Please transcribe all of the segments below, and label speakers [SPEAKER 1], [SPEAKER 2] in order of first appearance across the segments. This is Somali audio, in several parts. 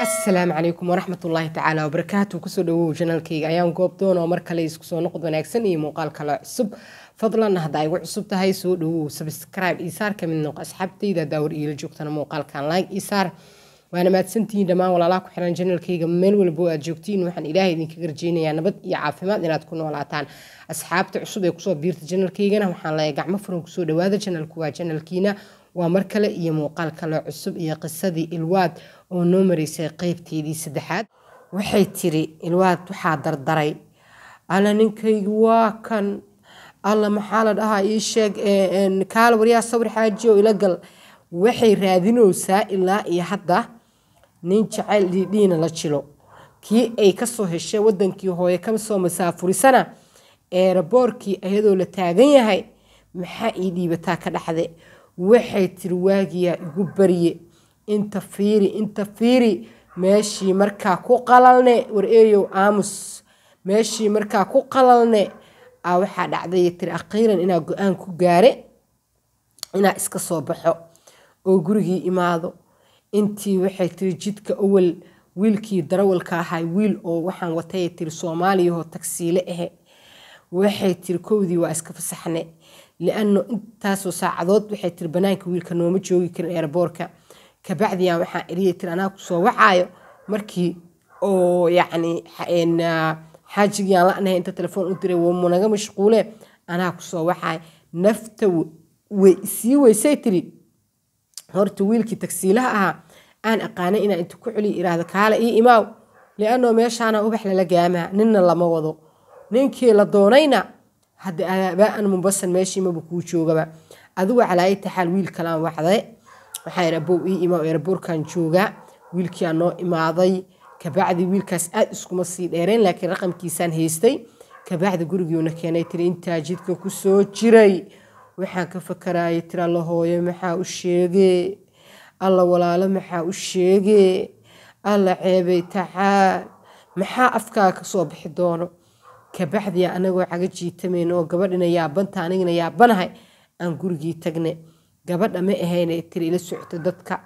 [SPEAKER 1] asalaamu calaykum waraxmatullaahi tacaala wabarakaatu kusoo dhawow janaalkayga ayaan goob doon oo mar kale isku soo noqod wanaagsan iyo muuqaal kale cusub fadlan haddaa igu cusub tahay soo dhawow sabscribe isaar ka mid noq asxaabtayda daawar iila joogtana muuqaalkan like isaar waana mahadsantihiin dhammaan walaalaha ku xiran janaalkayga meel walbo aad joogtiin waxaan ilaahay idinkaga rajeynayaa nabad iyo caafimaad inaad ku noolaataan asxaabta cusub ee kusoo biirta janaalkaygana waxaan leeya gacmo furan kusoo dhawaada janaalku waa janaalkiina waa mar kale iyo muuqaal kale cusub iyo qisadii ilwaad oo noo maraysay qaybteedii saddexaad waxay tiri ilwaad waxaa dardaray alla ninkaygu waa kan alla maxaa la dhahaa ii sheeg kaala waryaa sawir xaaji oo ila gal waxay raadinaysaa ilaa iyo hadda nin jacayl dhiidhiina la jilo kii ay kasoo soo heshay wadankii hooye ka soo masaafurisana eeraboorkii iyadoo la taagan yahay maxaa ii dhiibataa ka dhaxde waxay tiri waagiyaa igu barye inta fiiri inta fiiri meeshii markaa ku qalalne wareeyow aamus meeshii markaa ku qalalne a waxaa dhacday tiri akhiiran inaa go-aan ku gaare inaa iska soo baxo oo gurigii imaado intii waxay tiri jidka awal wiilkii darawalka ahaa wiil oo waxaan watay tiri soomaaliyahoo tagsiile ahe waxay tiri kowdii waa iska fasaxne liano intaasoo saacadood waxay tiri bannaanka wiilka nooma joogi karin eerboorka kabacdiyan waxaan eriyey tir anaa kusoo wacaayo markii oo yacni ah, xaajigiiaan la inta telefoon u diray wamunaga mashquulee anaa kusoo wacaayo nafta sii weysay tiri horta wiilkii tagsiilaha ahaa aan aqaanay inaan inta ku celiyo iraahda kaale ii imaaw liannoo meeshaana ubax lala gaamaa ninna lama wado ninkii la doonayna hadda abaa'an mumbasan meeshii kuu joogaba adugu calaa itaxaal wiil kalaan wacday waxaan ira abow ii imaa oo eraboorkan jooga wiilkiaa noo imaaday kabacdi wiilkaas aad iskuma sii dheereen laakiin raqamkiisaan haystay kabacdi gurigiiuna keenay tiri intaa jidka kusoo jiray waxaan ka fakarayay tiri alla hooyo maxaa u sheege alla walaalo maxaa u sheege alla ceebay tacaal maxaa afkaa kasoo bixi doono kabacdiya anagoo caga jiitameyn oo gabadhina yaabbanta anigana yaabanahay aan gurigii tagne gabadha ma ahayn tiri ila socota dadka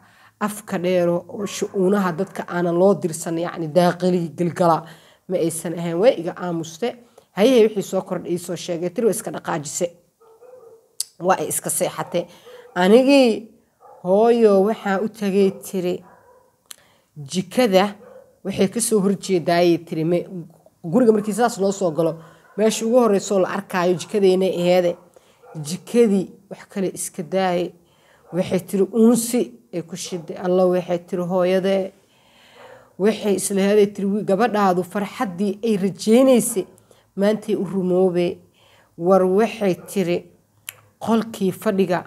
[SPEAKER 1] afka dheero shu-uunaha dadka aana loo dirsan yacni daaqili galgala ma aysan ahayn way iga aamuste hayahay wixii soo kordha iisoo sheegay tiri waa iska dhaqaajise waa ay iska seexate anigii hooyo waxaa u tagay tiri jikada waxay kasoo horjeedaayay tiri guriga markii sidaas loo soo galo meesha ugu horreysoo la arkaayo jikadeenay aheede jikadii wax kale iska daayay waxay tiri uunsi ay ku shiday alla waxay tiri hooyadee waxay islahaday tiri gabadhaadu farxaddii ay rajeynaysay maantay u rumoobee war waxay tiri qolkii fadhiga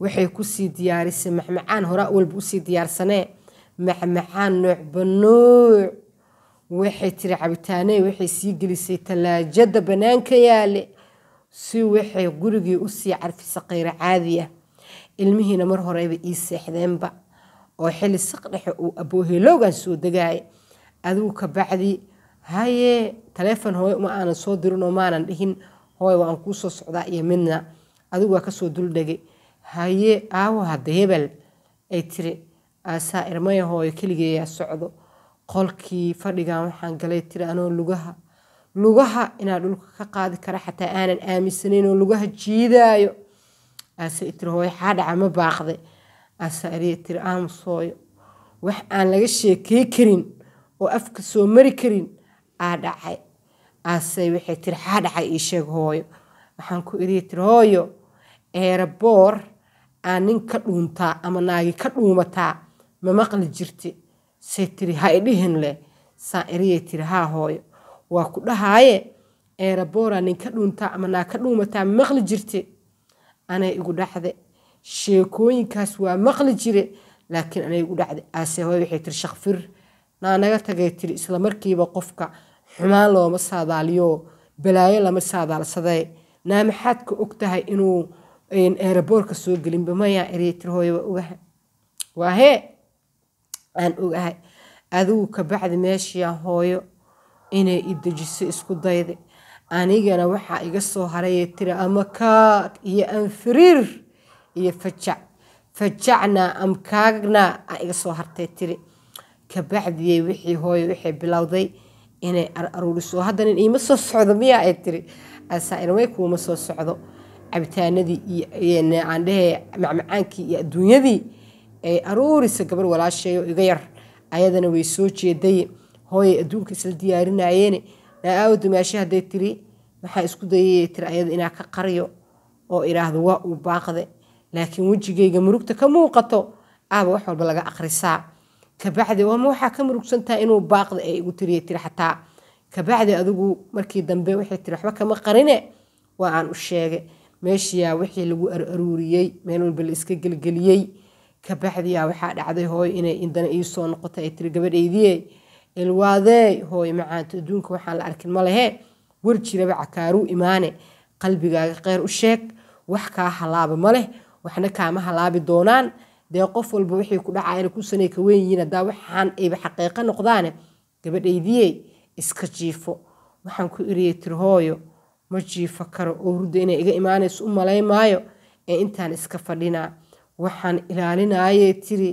[SPEAKER 1] waxay kusii diyaarisay macmacaan horaa walba usii diyaarsanee macmacaan noocba nooc waxay tiri cabitaanee waxay sii gelisay tallaajada banaanka yaale si waxay gurigii usii carfisa kayra caadi ah. ilmihiina mar horeyba ii seexdeenba oo xili saqdhexe uu aboohelowgan soo degaaya adigu ka bacdi haye taleefon hooy ma aanan soo dirinoo maanan dhihin hooy waan kuu socdaa iyo midna adigu waa kasoo duldhegay haye aawo hadda ay tiri aasaa irmaya hooyo keligeeyaa socdo qolkii fadhigan waxaan galay tiri anoo lugaha lugaha inaa dhulka ka qaadi kara xataa aanan aaminsanayn oo lugaha jiidaayo aase itiri hooyo xaadhaca ma baaqday aase ariya tiri aamusooyo wax aan laga sheekey karin oo afka soo mari karin aa dhacay aase waxay tiri xaadhacay ii sheeg hooyo waxaan ku iriya tiri hooyo eeraboor aa nin ka dhuuntaa ama naagi ka dhuumataa ma maqli jirti say tiri ha idhihin leh saa eriyay tiri haa hooyo waa ku dhahaaye eerabora nin ka dhuuntaa ama ka dhuumataa maqli jirte anay igu dhacde sheekooyinkaas waa maqli jire laakiin anay igu dhacde aase waxay tiri shakfir naa naga tagay tiri isla qofka xumaan looma saadaaliyo balaayo lama saadaalsaday naa maxaad ka og tahay inuu eeraboorka soo gelinba mayaa eriya tiri hooyo waa ogahay waa hee aan ogahay adigu kabacdi meeshiyaa hooyo inay idejiso isku daydi anigana waxaa iga soo harayee tiri amakaag iyo anfiriir iyo fajac fajacnaa amkaagnaa a iga soo hartay tiri kabacdiyey wixii hooyo waxay bilowday inay aruuriso hadda nin iima soo socdo miya ay tiri asaairamay kuuma soo socdo cabitaanadii iyoandhehee macmacaankii iyo adduunyadii ay aruurisa gabarh walaasheeyo iga yar ayadana way soo jeeday hooyay adduunka isla diyaarinayeene naa-aawo dumaashe hadday tiri maxaa isku dayayay tiri ayada inaa ka qariyo oo idhaahdo waa uu baaqde laakiin wejigayga murugta ka muuqato ahba wax walba laga akhrisaa kabacdi ooma waxaa ka murugsantaa inuu baaqde ee igu tiriya tiri xataa kabacdi adigu markii dambe waxay tiri waxba kama qarine waa aan u sheegay meeshiyaa wixii lagu araruuriyey meel walba la iska gelgeliyey kabacdiyaa waxaa dhacday hooyo inay indana iisoo noqota ay tiri gabadhaydiyey ilwaadey hooy macaanto adduunka waxaan la arkin ma lehe warjiraba cakaaruu imaane qalbigaaga kheyr u sheeg wax kaa halaaba ma waxna kaama halaabi doonaan dee qof walba waxay ku dhacayna kusanay ka weyn haddaa waxaan ayba xaqiiqo noqdaane gabadhaydiyey iska jiifo waxaan ku iriyey tir hooyo ma jiifo karo oo hurda inay iga imaanayso u malay maayo ee intaan iska fadhinaa waxaan ilaalinayey tiri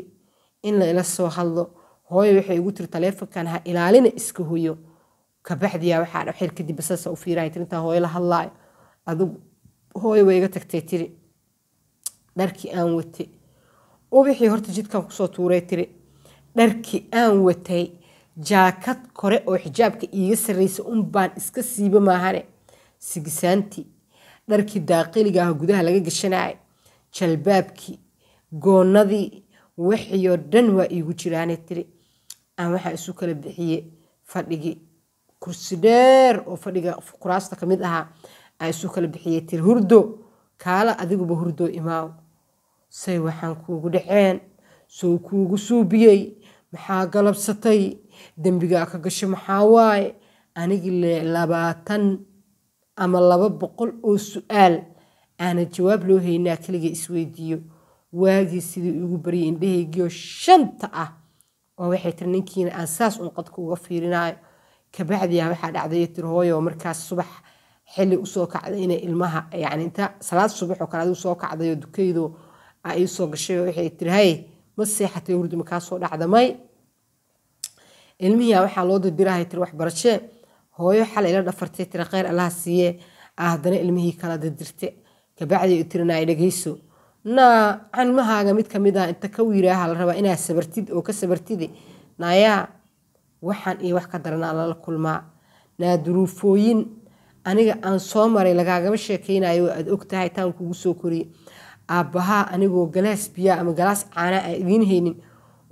[SPEAKER 1] in la ila soo hadlo hooyo waxay igu tiri taleefonkan ha ilaalina iska hoyo kabaxdiya waxaan xil kadib basaasa u fiirahay tiri intaan hooyo la hadlaayo adigu hooyo way iga tagtay tiri dharkii aan watay ubixii horta jidkan kusoo tuuray tiri dharkii aan watay jaakad kore oo xijaabka iiga sarraysa un baan iska siiba maahane sigisaantii dharkii daaqiliga ah gudaha laga gashanaayay jalbaabkii goonnadii waxiyo dhan waa iigu jiraane tiri aan waxaa isu kala bixiye fadhigii kursi dheer oo fadhiga kuraasta kamid ahaa aan isu kala bixiye tir hurdo kaala adiguba hurdo imaaw say waxaan kuugu dhaceen soo kuugu suubiyey maxaa galabsatay dembigaa ka gasho maxaa waaye anigii labaatan ama laba boqol oo su-aal aana jawaab loo haynaa keliga isweydiiyo waagii sidii ugu baryay indhahaygiioo shanta ah oo waxay tiri ninkiina aan saas uun qadka uga fiirinayo kabacdiyaa waxaa dhacday tiri hooyo markaas subax xili usoo kacday inay ilmaha yani inta salaad subaxoo kale adigu soo kacdayoo dukeydo aa iisoo gashay waxay tiri hay ma seexatay hurdi markaasoo dhacda may ilmihiia waxaa loo dirdirahay tiri waxbarashee hooyo xalay la dhafartay tiri kheyr allaha siiye ah haddana ilmihii kala dirdirte kabacdi tiri dhegeyso na canmahaaga mid kamida inta ka wiiraaha la rabaa inaad sabartid oo ka sabartide naayaa waxaan iyo wax ka darana lala kulmaa naa duruufooyin aniga aan soo maray lagaagama sheekaynayo aad og tahay taan kugu soo koriyey aabbahaa anigoo galaas biyaa ama galaas caanaa aan idiin haynin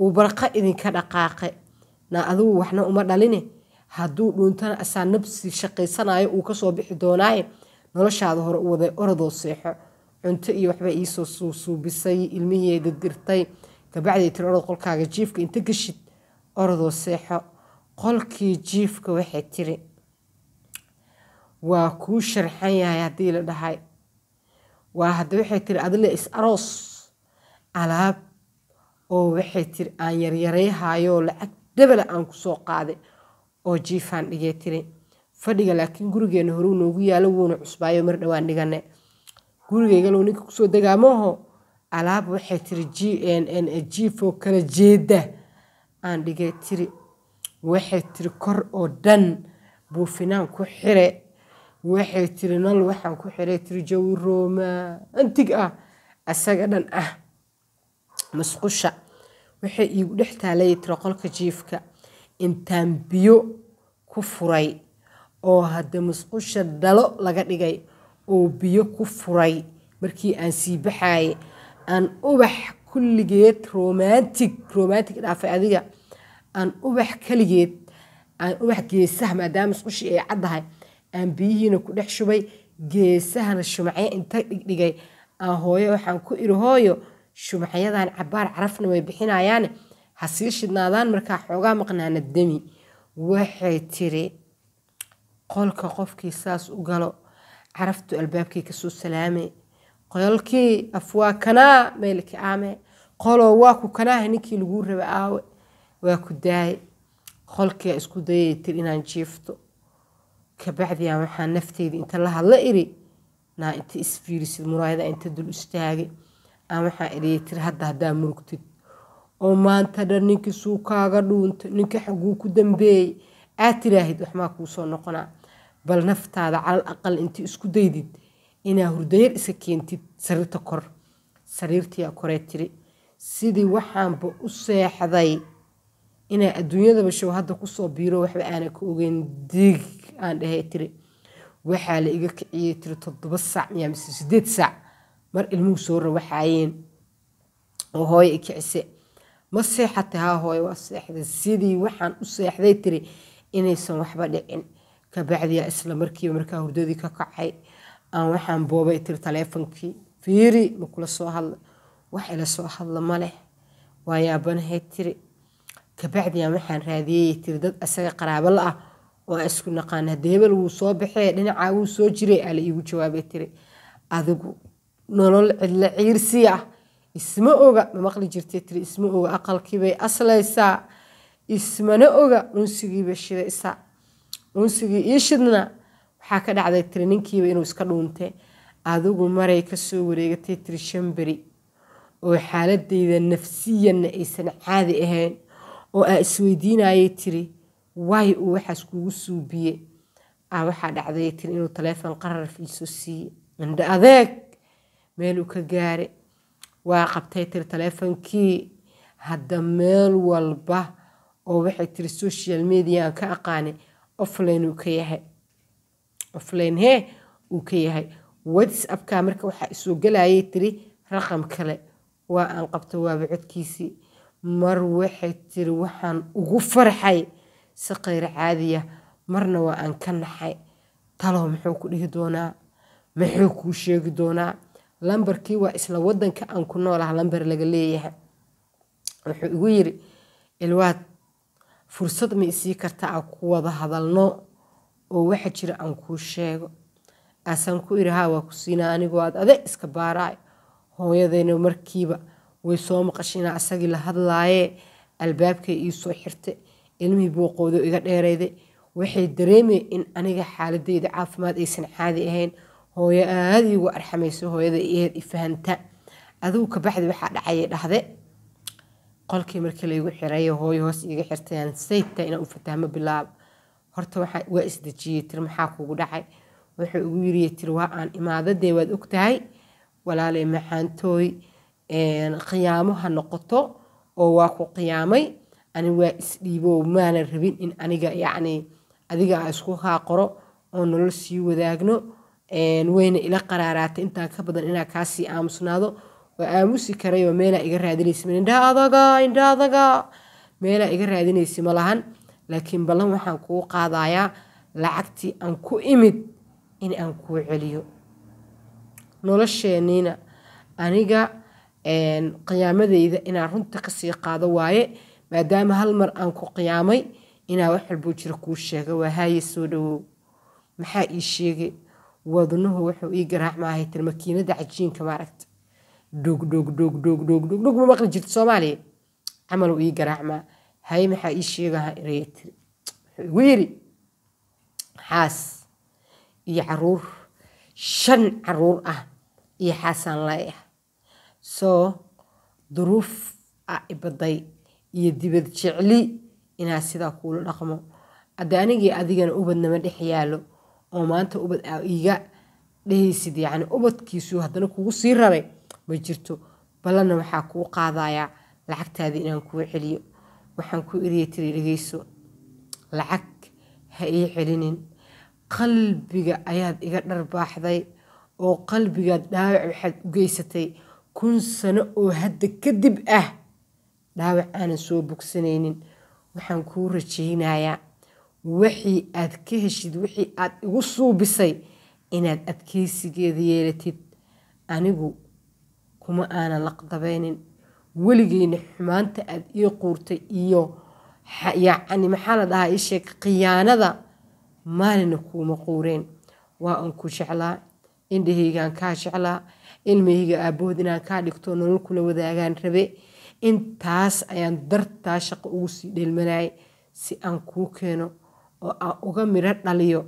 [SPEAKER 1] uu barqa idinka dhaqaaqe naa adugu waxna uma dhaline hadduu dhuuntana asaa nabsi shaqaysanayo uu kasoo bixi doonaaye noloshaada hore u waday orodoo seexo cunto iyo waxbaa iisoo suubisay ilmihii dirdirtay gabacday tiri orod qolkaaga jiifka inta geshid orodoo seexo qolkii jiifka waxay tiri waa kuu sharxan yahay haddii la dhahay waa hadda waxay tiri adile is aroos alaab oo waxay tiri aan yaryarayhayoo lacag dhabala ah aan kusoo qaaday oo jiifaan dhigay tiri fadhiga laakiin gurigeena horuu noogu yaalo wuuna cusbaayo mar dhowaan dhigane gurigeygan ninka kusoo degaamaho alaab waxay tiri jiifoo kala jeeda aan dhigay tiri waxay tiri kor oo dhan buufinaan ku xire waxay tiri nal waxaan ku xiray tiri jawi roomaantig ah asaga dhan ah masqusha waxay iigu dhex taalay tiri qolka jiifka intaan biyo ku furay oo hadde masqusha dhalo laga dhigay oo biyo ku furay markii aan sii baxaye aan ubax kulligeed romantig romantic dhaafay adiga aan ubax kaligeed aan ubax geesaha maadaama isqushii ay caddahay aan biyihiina ku dhex shubay geesahana shumacyo inta dhigdhigay aan hooyo waxaan ku iri hooyo shumacyadan cabaar carafna way bixinayaane ha sii shidnaadaan markaa xoogaa maqnaana demi waxay tiri qolka qofkii saas u galo caraftu albaabkii kasoo salaame qoyolkii afwaa kanaa maylki aame qoloo waa ku kanaaha ninkii laguu raba aawe waa ku daaye qolkiia isku dayay tir inaan jiifto kabacdiyaa waxaa nafteyda inta la hadla iri naa inta isfiirisid muraayada inta dul istaagay aan waxaa iriyay tir hadda haddaa murugtid oo maanta dhan ninkii suukaaga dhuunta ninka xaguu ku dambeeyey aad tiraahid waxmaa kuusoo noqonaa bal naftaada calal aqal inti isku daydid inaa hurdayar isa keentid sariirta kor sariirtii koree tiri sidii waxaanba u seexday inaa adduunyadaba show hadda kusoo biiro waxba aana ka ogeyn diig aan dhahee tiri waxaa la iga kiciyey tiri toddoba saac miyaa mise sideed saac mar ilmuhu soo rawaxaayeen oo hooye i kicise ma seexatay haa hooye waa seexday sidii waxaan u seexday tiri inaysan waxba dhicin kabacdia isla markiiba markaa hurdadii ka kacay aan waxaan boobay tiri taleefonkii fiiri makula soo hadla wax ila soo hadla ma waa yaabanahay tiri kabacdiyan waxaan raadiyey tiri dad asaga qaraabo ah oo isku naqaan hadeebal wuu soo baxee dhinacaa wuu soo jiray aa iigu jawaabay tiri adigu nolol cidla ciirsi ah isma oga ma maqli jirtay tiri isma oga aqalkiibay aslaysaa ismana oga unsigiiba shidaysaa unsigii iyo shidna waxaa ka dhacday tiri ninkiiba inuu iska dhuunte adigu maray kasoo wareegatay tiri shambari oo xaaladayda nafsiyanna aysan caadi ahayn oo aa isweydiinayay tiri waay uu waxaas kuugu suubiye aa waxaa dhacday tiri inuu taleefon qarar fiiso siiye indho adeeg meeluu ka gaare waa qabtay tiri taleefonkii hadda meel walba oo waxay tiri social mediaan ka aqaanay offline uu ka yahay offline hee uu ka yahay whatsappka marka waxaa isoo galayay tiri raqam kale waa aan qabto waaba codkiisii mar waxay tiri waxaan ugu farxay si khayr caadiya marna waa aan ka naxay talow muxuu ku dhihi doonaa muxuu kuu sheegi doonaa lambarkii waa isla wadanka aan ku noolaha lambar laga leeyahay wuxuu igu yiri ilwaad fursad ma isii kartaa aan ku wada hadalno oo waxa jira aan kuu sheego aasaan ku iri haa waa ku siinaa anigoo aad ade iska baaraay hooyadayna markiiba way soo maqashay asagii la hadlaaye albaabkay iisoo soo xirte ilmihii booqoodo iga dheerayday waxay dareemay in aniga xaaladeyda caafimaad aysan caadi ahayn hooyo aada igu arxamaysa hooyada eed ifahanta fahantaa adigu kabaxdi waxaa dhacayay dhahde qolkii markii laygu xiray hooyo hoos iga xirtay sayta inaa u fatahmo bilaab horta waa isdejiyey tir maxaa kugu dhacay wuxuu igu yiriye tir waa aan imaadadee waad ogtahay walaalay maxaantooy qiyaamo ha noqoto oo waa ku qiyaamay ani waa isdhiibo maana rabin in aniga yani adiga a isku qaaqoro oo nolol sii wadaagno wayna ila qaraaraatay intaa ka badan inaa kaasii aamusnaado waa aamusi karayoo meelaa iga raadinaysa indhaha adaga indha adaga meelaa iga raadinaysa malahan lahan laakiin ballan waxaan kuu qaadayaa lacagtii aan ku imid in aan kuu celiyo nolosheenniina aniga qiyaamadeyda inaan runta kasii qaado waaye maadaama hal mar aan ku qiyaamay inaa wax walbuu jira kuu sheega waa haaye soo dhawow maxaa ii sheegay wadnuhu wuxuu ii garaacmaahay tan makiinada cajiinka maaragta dhugdhugdhugdhugdhugdhug ma maqli jirto soomaaliya camal ii garaacmaa hay maxaa ii sheegaha inaya wuxuu igu yidhi xaas iyo caruur shan caruur ah iyo xaasaan laay soo duruuf a ah ibaday iyo dibad jecli inaa sidaa kuula dhaqmo haddii anigii adigana ubad nama dhex yaalo oo maanta ubad aa iiga dhehaysid yacni ubadkiisuu haddana kugu sii raray ma jirto balana waxaa kuu qaadayaa lacagtaadii inaan kuu celiyo waxaan ku iriya tiri dhegeyso lacag ha ii celinin qalbiga ayaad iga dharbaaxday oo qalbigaad dhaawac waxaad u geysatay kun sano oo hadda kadib ah dhaawac aanan soo bogsanaynin waxaan kuu rajaynayaa wixii aad ka heshid wixii aad igu suubisay inaad adkeysigeeda yeelatid anigu kuma aanan laqdabaynin weligeyna xumaanta aad ii quurtay iyo yacni maxaa la dhahaa isheeg khiyaanada maalina kuuma quureen waa aan ku jeclaa indhahaygaan kaa jeclaa ilmahayga aabbahood inaan kaa dhigto nolol kula wadaagaan rabe intaas ayaan dartaa shaqo ugu sii dheelmanayay si aan kuu keeno oo aan uga midho dhaliyo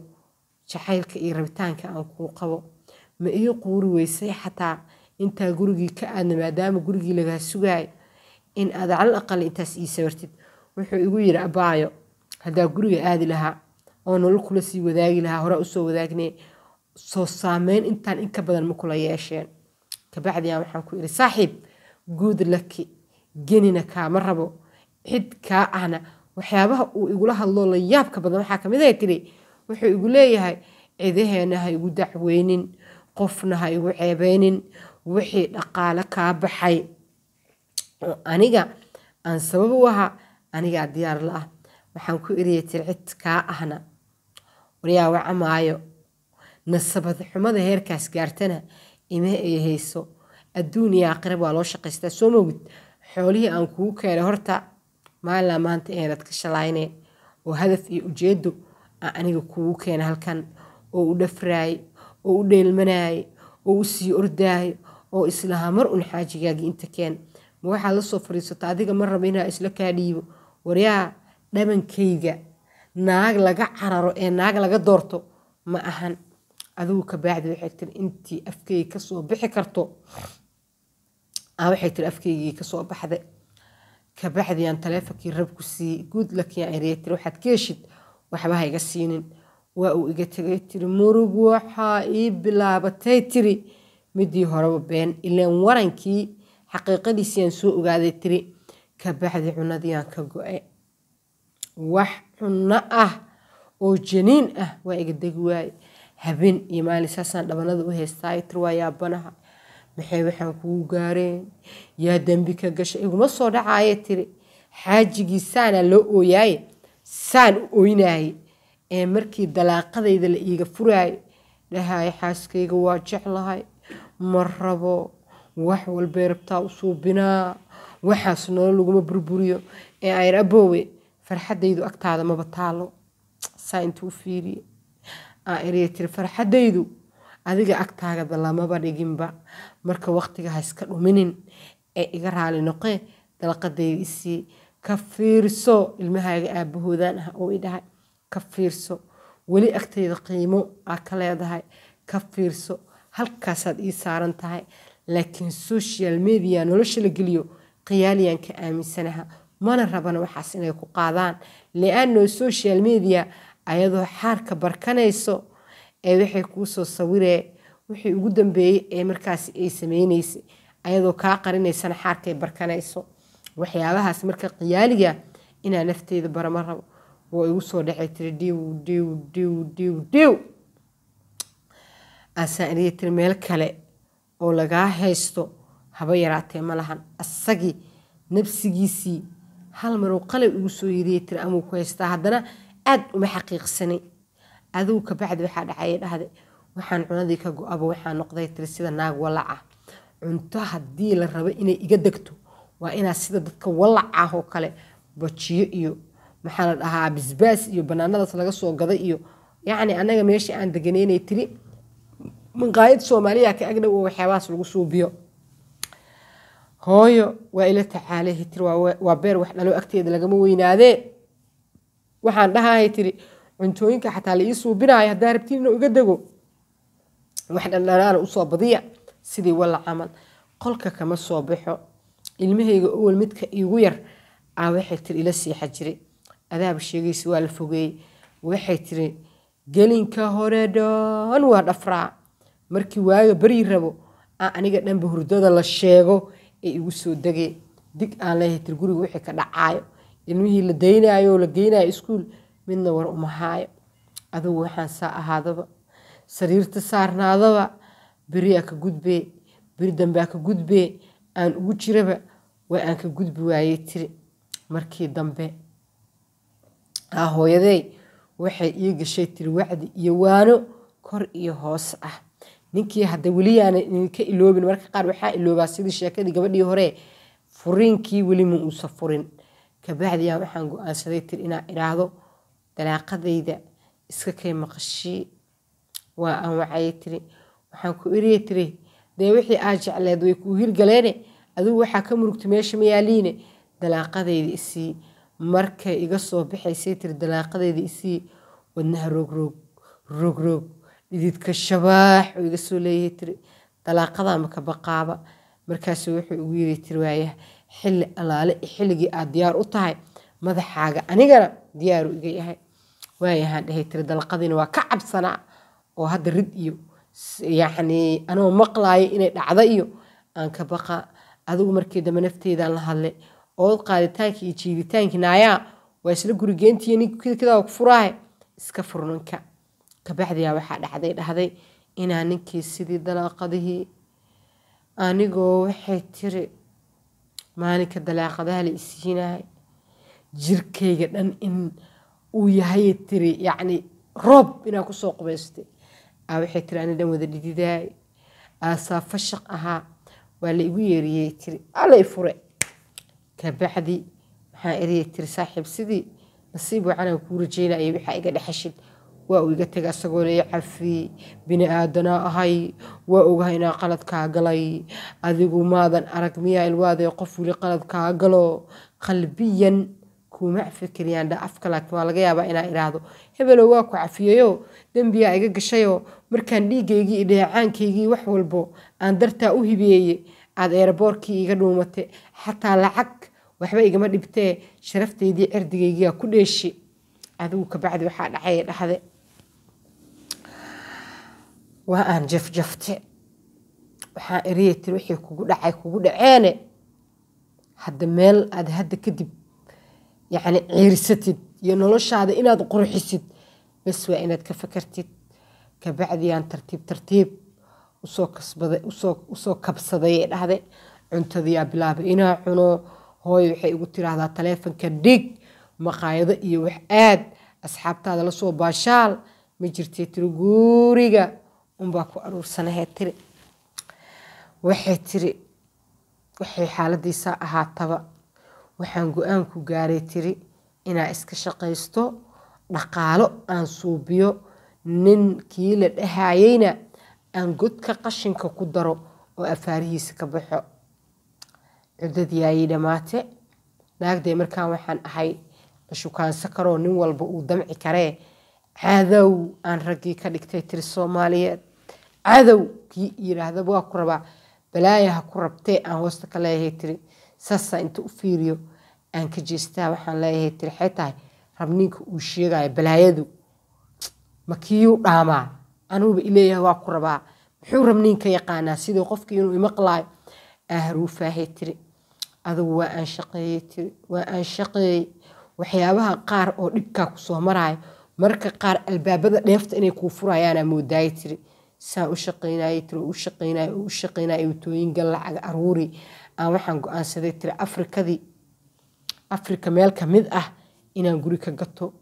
[SPEAKER 1] jacaylka iyo rabitaanka aan kuu qabo ma ii quuri weysay xataa intaa gurigii ka aadna maadaama gurigii lagaa sugaay in aad calal aqal intaas ii sawirtid wuxuu igu yidhi abaayo haddaa guriga aadi lahaa oo nolol kula sii wadaagi lahaa horaa usoo wadaagnay soo saameyn intaan in badan ma kula yeesheen kabacdi waxaan ku idhi saaxiib good lucky genina kaama rabo cid kaa ahna waxyaabaha uu igula hadlo la yaabka badan waxaa kamid ay ah wuxuu igu leeyahay cidaheena ha igu dacweynin qofna ha igu ceebeynin wixii dhaqaale kaa baxay oo aniga aan sabab u ahaa anigaa diyaar la ah waxaan ku eriyay tircid kaa ahna waryaa maayo nasabad xumada heerkaas gaartana ima ay hayso adduun iyo aakhiraba waa loo shaqaystaa soo mawid xoolihii aan kugu keenay horta maalilaa maanta eenad ka shalayne oo hadaf iyo ujeedo aan aniga kugu keena halkan oo u dhafraay oo u dheelmanaayay oo u sii ordaayo oo islahaa mar un xaajigaagii inta keen ma waxaad lasoo fariisato adiga ma raba inaa isla kaa dhiibo waryaa dhabankayga naag laga cararo ee naag laga doorto ma ahan adigu kabaacdi waxay tiri intii afkeyga kasoo bixi karto waxay tiri afkeygii kasoo baxday kabacdi taleefonkii rab siiyey guud lakian erytiri waxaad ka heshid waxbaha iga siinin waa uu iga tegay tiri murug waxaa ii bilaabatay tiri midii horeba been ilaan warankii xaqiiqadiisiiyaan soo ogaaday tiri kabaxdii cunadiiyaan ka go-e wax cunno ah oo janiin ah waa iga degi waaye habeen iyo maalin saasaan dhabanada u heystaayo tir waa yaabanaha maxay waxaan kugu gaareen yaa dembi ka gashay iguma soo dhacaaya tiri xaajigii saanaa loo ooyaaye saan u ooynaaye ee markii dalaaqadayda la iiga furaaye dhahaaya xaaskayga waa jeclahay ma rabo wax walbay rabtaa u suubinaa waxaas nolo laguma burburiyo ee ayr aboowe farxadaydu agtaada maba taalo saa inta fiiriye aairy tiri farxadaydu adiga agtaagada lamaba dhiginba marka waqtiga ha iska dhuminin ee iga raali noqe dalaqadayda isii ka fiirso ilmahaaga aabahoodaan ah oo i ka fiirso weli agtayda qiimo aa ka leedahay ka fiirso halkaasaad ii saaran tahay laakiin social media nolosha la geliyo khiyaaliyan ka aaminsanaha mana rabana waxaas inay ku qaadaan liano social media ayadoo xaarka barkanayso ee waxay kuu soo sawiree wixii ugu dambeeyey ee markaasi ay sameynaysay ayadoo kaa qarinaysana xaarkay barkanayso waxyaabahaas marka khiyaaliga inaa nafteeda barama waa igu soo dhacay tiri dhiw dhiw dhiw dhiw dhiw asaaniyatir meel kale oo lagaa haysto haba yaraatee malahan lahan asagii nafsigiisii hal maruu qalay ugu soo yiriyatir amuu ku haystaa haddana aad uma xaqiiqsanay adugu kabacdi waxaa dhacaya dhahde waxaan cunadii ka go-aba waxaa noqday tiri sida naag walac ah cunto haddii la rabo inay iga degto waa inaa sida dadka walac ah oo kale bajiyo iyo maxaa la dhahaa bisbaas iyo banaanadaas laga soo gaday iyo yacni annaga meeshii aan deganeynay tiri maqaayad soomaaliya ka agdhow oo waxyaabahaas lagu suubiyo hooyo waa ila tacaale hitir waa beer wax dhalo agteeda lagama weynaadee waxaan dhahahay tiri cuntooyinka xataa la ii suubinaayo haddaa rabtiin inuu iga dego wax dhandhanaana usoo badiya sidii walla camal qolka kama soo baxo ilmahayga owal midka iigu yar aa waxay tiri ila siixa jire adaaba sheegaysa waa la fogeeyey waxay tiri gelinka hore dhan waa dhafraa markii waayo beri rabo aniga dhanba hurdada la sheego ee igu soo degee dig aan leehay tir wixii ka dhacaayo ilmihii la daynayo la geynayo iskuul midna war umahaayo adugu waxaan saa ahaadaba sariirta saarnaadaba beri aa ka gudbee beri dambea ka gudbee aan ugu jiraba waa aan ka gudbi waayey tiri markii dambe hooyadey waxay ii gashay tiri wacdi iyo waano kor iyo hoos ah ninkii hada weliyaana idinka iloobin marka qaar waxaa iloobaa sidii sheekadii gabadhii hore furiinkii welima uusa furin kabacdi waxaan go-aansaday tir inaa idhaahdo dalaaqadayda iska kay maqashii waa aan wacayay tiri waxaan ku eriye tiri dee wixii aa jecleed way kuu hirgaleene adigu waxaa ka murugta meesha mayaaliine dalaaqadayda isii markay iga soo baxaysay tiri dalaaqadayda isii wadnaha rogroog rogroog dididka shabaax oo iga soo leeyahay tiri dalaaqadaa maka baqaaba markaasuu wuxuu igu yiri tiri waayaha xilli allaale xilligii aad diyaar u tahay madaxaaga anigana diyaaru iga yahay waayahaan dhahay tiri dalaqadiina waa ka cabsanaa oo hadda rid iyo yacnii anoo maqlaayo inay dhacdo iyo aan ka baqaa adigu markii dambe nafteedaan la hadlay ood qaaditaankii iyo jiiditaankii waa isla gurigeentiiyo ninkidaa ku furaahe iska furninka kabacdiyaa waxaa dhacday dhahday inaa ninkii sidii dalaaqadihii anigoo waxay tiri maalinka dalaaqadaha la isiinahay jirkayga dhan in uu yahay tiri yacni roob inaa kusoo qubaystay aa waxay tiri ani dhan wada dhididaay aasaa fashaq ahaa waa la igu yeeriyey tiri alla fure kabacdi maxaa eriyay tiri saaxiib sidii nasiib wacanaan kuu rajaynaya waxaa iga dhexashid waa uu iga tegay isagoo i cafi bini aadanaa ahay waa ogahay inaa qalad kaa galay adigu maadan arag miyaa ilwaadee qof wili qalad kaa galo qalbiyan kuma cafikaryaandha afka laakiin waa laga yaabaa inaa idhaahdo hebelo waa ku cafiyayo dembiyaa iga gashayo markaan dhiigaygii iyo dheecaankaygii wax walbo aan dartaa u hibeeye aada eeraboorkii iga dhuumate xataa lacag waxba igama dhibtee sharaftaydiii cirdigaygiyaa ku dheeshi adigu kabacdi waxaa dhacay dhexde waa aan jafjafte waxaa eriya tiri wixii kugu dhacay kugu dhaceene hadda meel aad hadda kadib yacni ciirsatid iyo noloshaada inaad qurxisid bas waa inaad ka fakartid kabacdiyaan tartiib tartiib usoo kasbaday usoo usoo kabsaday ee dhahday cuntadiyaa bilaabay inaa cuno hooy waxay igu tiraahdaa taleefanka dhig maqaayado iyo wax aad asxaabtaada lasoo baashaal ma jirtay tiri guuriga unbaa ku aruursanahe tiri waxay tiri waxay xaaladiisaa ahaataba waxaan go-aanku gaaray tiri inaa iska shaqaysto dhaqaalo aan suubiyo nin kii la dhahayeyna aan godka qashinka ku daro oo afaarihiisa ka baxo ciddadii ayay dhammaate naagdee markaan waxaan ahay cashukaansa karoo nin walba uu damci karee caadow aan raggii ka dhigtay tiri soomaaliyeed cadow kii yiraahda waa ku rabaa balaayaha ku rabtee aan hoosta ka leeyahay tiri saasaa inta u fiiriyo aan ka jeestaa waxaan leeyahay tiri xee tahay rabninka uu sheegaya balaayadu ma kiiyuu dhaamaa anuuba ileeyahay waa ku rabaa muxuu rabninka yaqaanaa sidii qofkii inuu imaqlaayo aan ah, haruufaahay tiri adugu waa aan shaqeeyey tiri waa aan shaqeeyey waxyaabaha qaar oo dhibkaa kusoo maraayo marka qaar albaabada dheefta inay kuu furayaanaa moodaayay tiri saa u shaqeynaya tiri u shaqeynaya u shaqeynaya watooyinka lacag aruuri aan waxaan go-aansaday tiri afrikadii afrika meel ka mid ah inaan guri ka gato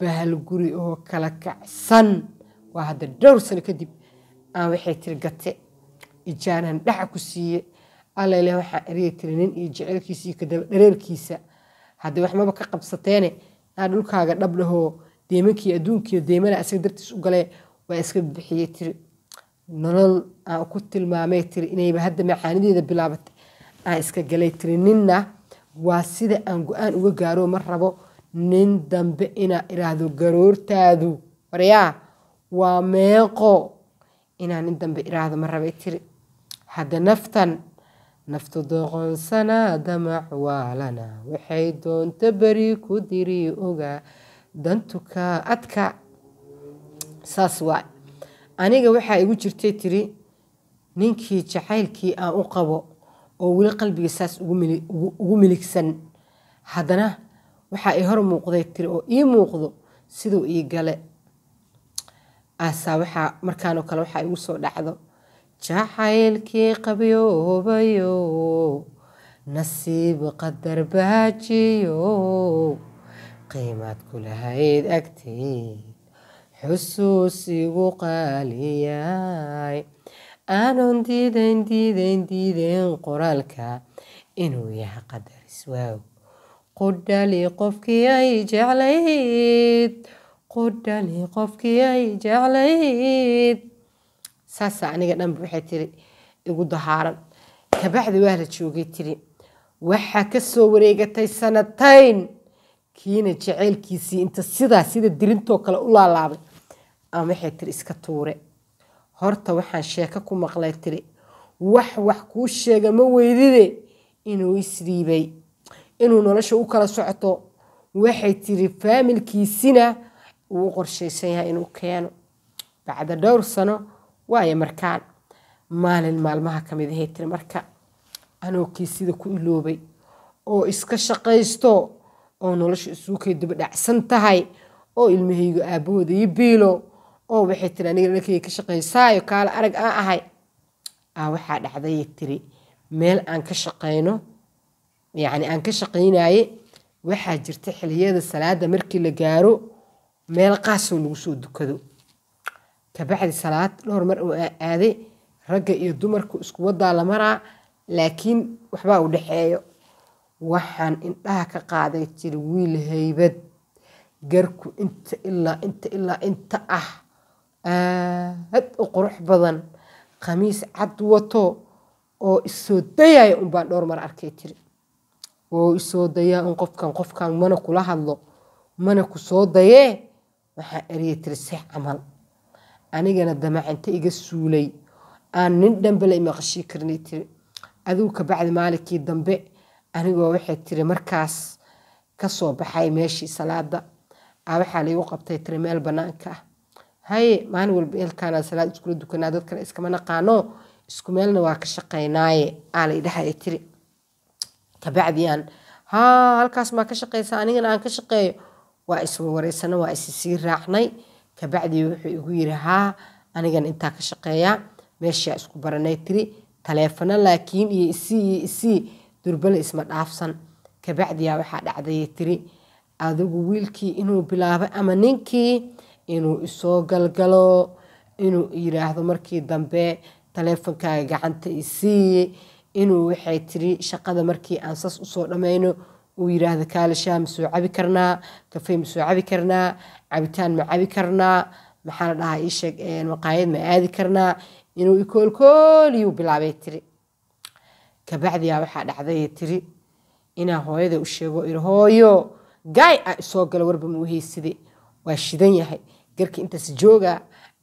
[SPEAKER 1] bahal guri oo kala kacsan waa hadda dhowr sano kadib aan waxay tiri gate ijaaraan dhaca ku siiye allale waxaa eriya tiri nin iyo jecelkiisa iyo kadaba dhareerkiisa hadda waxmaba ka qabsateene naa dhulkaaga dhab deemankii adduunkiiyo deemana asaga dartiis u galee waa iska bixiyey tiri nolol aan ah, ku tilmaamay tiri inayba hadda macaanideeda bilaabatay aan ah, iska galay tiri ninna waa sida aan go-aan uga gaaro ma rabo nin dambe inaa iraahdo garoortaadu waryaa waa meeqo inaa nin dambe iraahdo ma rabay tiri hadda naftan naftu doqonsanaa damac waalana waxay doonta beri ku diri ogaa dantuka adka saas waay aniga waxaa igu jirtay tiri ninkii jacaylkii aan u qabo oo weli qalbiga saas ugu miligsan haddana waxaa i hor muuqday tiri oo ii muuqdo siduu ii gale aasaa waxaa markaanoo kale waxaa igu soo dhacdo jacaylkii qabyoobayo nasiib qadar baajiyo qiimaad kulahayd agtay xusuusigu qaaliyaay aanon diidayn diidayn diidayn qoraalka inuu yahay qadaris waaw qudhali qofkii ay jeclayd qudhali qofkii ay jeclayd saasa aniga dhanba waxay tiri igu dahaaran kabacdi waa la joogay tiri waxaa kasoo wareegatay sanatayn kiina jaceylkiisii inta sidaa sida dirintoo kale u laalaabay ama waxay tiri iska tuure horta waxaan sheeko ku maqlay tiri wax wax kuu sheega ma weydide inuu isdhiibay inuu nolosha u kala socto waxay tiri faamilkiisina uu u qorshaysan yahay inuu keeno bacda dhowr sano waaya markaan maalin maalmaha ka ahay tiri marka anoo kiisida ku iloobay oo iska shaqaysto oo nolosha isugu kay tahay oo ilmahaygu aabbahooda ii biilo oo waxay tiri aniga ninkay ka shaqaysaayo kaale arag aan ahay aa ah, waxaa dhacday tiri meel aan ka shaqayno yacni aan ka shaqaynaye waxaa jirta xiliyada salaada markii la gaaro meel qaasoo lagu soo dukado kabacdi salaad dhowr mar uu aaday ragga iyo dumarku isku wadaa la maraa laakiin waxbaa u dhexeeyo waxaan indhaha ka qaaday jiri wiil haybad garku inta ilaa inta ilaa inta ah aad eh, u qurux badan khamiis cad wato oo isoo dayaya un dhowr mar arkay tiri wou isoo dayaa un qofkan qofkan mana kula hadlo mana kusoo soo dayee waxaa eriyay tiri seex camal anigana damacinta iga suulay aan nin dhanbe la ima tiri aduu ka bacdi maalinkii dambe anigoo waxay tiri markaas kasoo baxay meeshii salaada a waxaa laigu qabtay tiri meel bannaanka ah haye maalin walba eelkaana salaad iskula dukanaa dad kale iskama naqaano isku meelna waa ka shaqaynaaye aalaydhahay tiri kabacdiaan haa halkaas maa ka shaqaysa anigana aan ka shaqeeyo waa iswarwareysana waa isisii raacnay kabacdii wuxuu igu yiri haa anigana intaa ka shaqeeyaa meeshaa isku baranay tiri taleefano laakiin iyo isii iyo isii durbale isma dhaafsan kabacdiyaa waxaa dhacdayay tiri adigu wiilkii inuu bilaabay ama ninkii inuu isoo galgalo inuu yiraahdo markii dambe taleefankaaga gacanta isiiye inuu waxay tiri shaqada markii aan saas usoo dhammayno uu yiraahdo kaalishaa ma cabi karnaa kafey ma cabi karnaa cabitaan ma cabi karnaa maxaa la dhahaa iisheeg maqaayad ma aadi karnaa inuu ikoolkooliyuu bilaabay tiri kabacdiyaa waxaa dhacday tiri inaa hooyada u sheego iri hooyo gaay a isoo gala warba muuheyside waa shidan yahay garka intaas jooga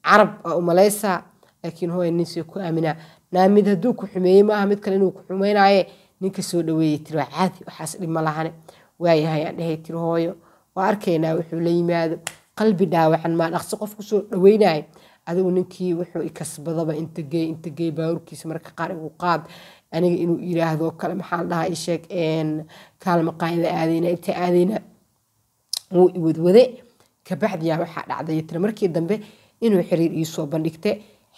[SPEAKER 1] carab aa umalaysaa laakiin hooya ninse ku aaminaa naa mid hadduu ku xumeeyey maaha mid kale inuu ku xumaynaaye ninka soo dhaweeyey tiri waa caadi waxaas dhib lahane waayahay aan dhahay tiri hooyo waa arkaynaa wuxuu la yimaado qalbi dhaawacan maa dhaqso qof kusoo dhaweynayo adigu ninkii wuxuu ikasbadaba inta gey inta gey baaruurkiisa marka qaar igu qaad aniga inuu yiraahdo kale maxaan dhahaa isheeg kaalma qaa'ida aadeyna inta aadeyna wuu iwadwade kabacdiyaa waxaa dhacday tira markii dambe inuu xiriir iisoo bandhigte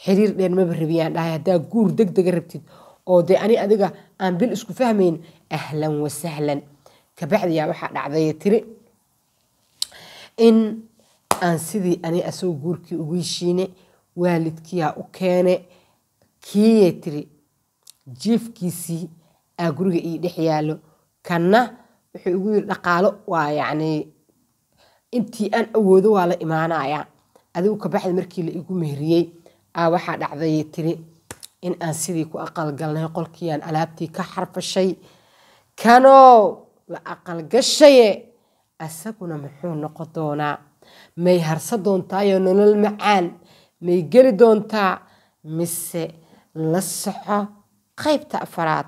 [SPEAKER 1] xiriir dheer maba rabiyaan dhahay haddaa guur deg dega rabtid oo dee ani adiga aan bil isku fahmayn ahlan wasahlan kabacdiyaa waxaa dhacday tiri in aan sidii ani asagoo guurkii ugu heshiine waalidkiyaa u keene kiiyee tiri jiifkiisii aa guriga ii dhex yaalo kanna wuxuu igu yiri dhaqaalo waa yacnii intii aan awoodo waa la imaanayaa adigu kabaxda markii la igu mehriyey aa waxaa dhacday tiri in aan sidii ku aqalgalnay qolkiiaan alaabtii ka xarfashay kanow la aqalgashaye isaguna muxuu noqo doonaa may harsa doontaayo nolol macaan may geli doontaa mise la soco qaybta afaraad